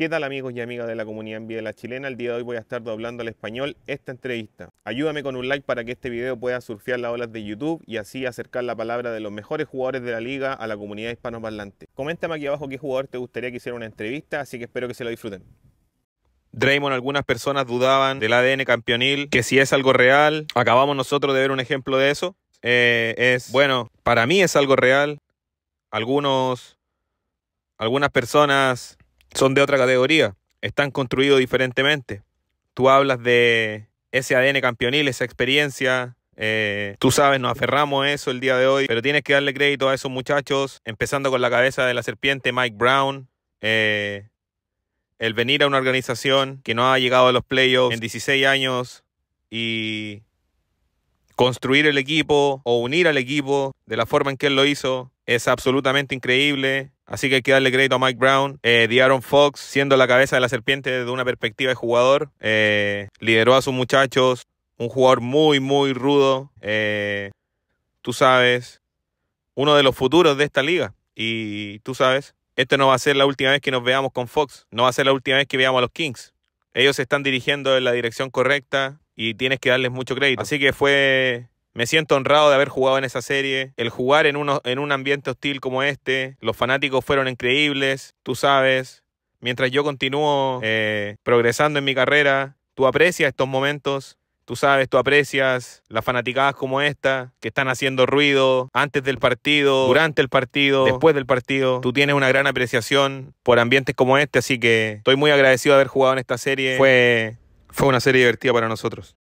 ¿Qué tal amigos y amigas de la comunidad en de la chilena? El día de hoy voy a estar doblando al español esta entrevista. Ayúdame con un like para que este video pueda surfear las olas de YouTube y así acercar la palabra de los mejores jugadores de la liga a la comunidad hispanoparlante. Coméntame aquí abajo qué jugador te gustaría que hiciera una entrevista, así que espero que se lo disfruten. Draymond, algunas personas dudaban del ADN campeonil, que si es algo real, acabamos nosotros de ver un ejemplo de eso. Eh, es, bueno, para mí es algo real. Algunos, algunas personas son de otra categoría, están construidos diferentemente. Tú hablas de ese ADN campeonil, esa experiencia. Eh, tú sabes, nos aferramos a eso el día de hoy, pero tienes que darle crédito a esos muchachos, empezando con la cabeza de la serpiente Mike Brown. Eh, el venir a una organización que no ha llegado a los playoffs en 16 años y construir el equipo o unir al equipo de la forma en que él lo hizo es absolutamente increíble. Así que hay que darle crédito a Mike Brown. Eh, Diaron Fox, siendo la cabeza de la serpiente desde una perspectiva de jugador, eh, lideró a sus muchachos. Un jugador muy, muy rudo. Eh, tú sabes, uno de los futuros de esta liga. Y tú sabes, Esto no va a ser la última vez que nos veamos con Fox. No va a ser la última vez que veamos a los Kings. Ellos se están dirigiendo en la dirección correcta y tienes que darles mucho crédito. Así que fue me siento honrado de haber jugado en esa serie. El jugar en, en un ambiente hostil como este, los fanáticos fueron increíbles, tú sabes. Mientras yo continúo eh, progresando en mi carrera, tú aprecias estos momentos. Tú sabes, tú aprecias las fanaticadas como esta, que están haciendo ruido antes del partido, durante el partido, después del partido. Tú tienes una gran apreciación por ambientes como este, así que estoy muy agradecido de haber jugado en esta serie. Fue, fue una serie divertida para nosotros.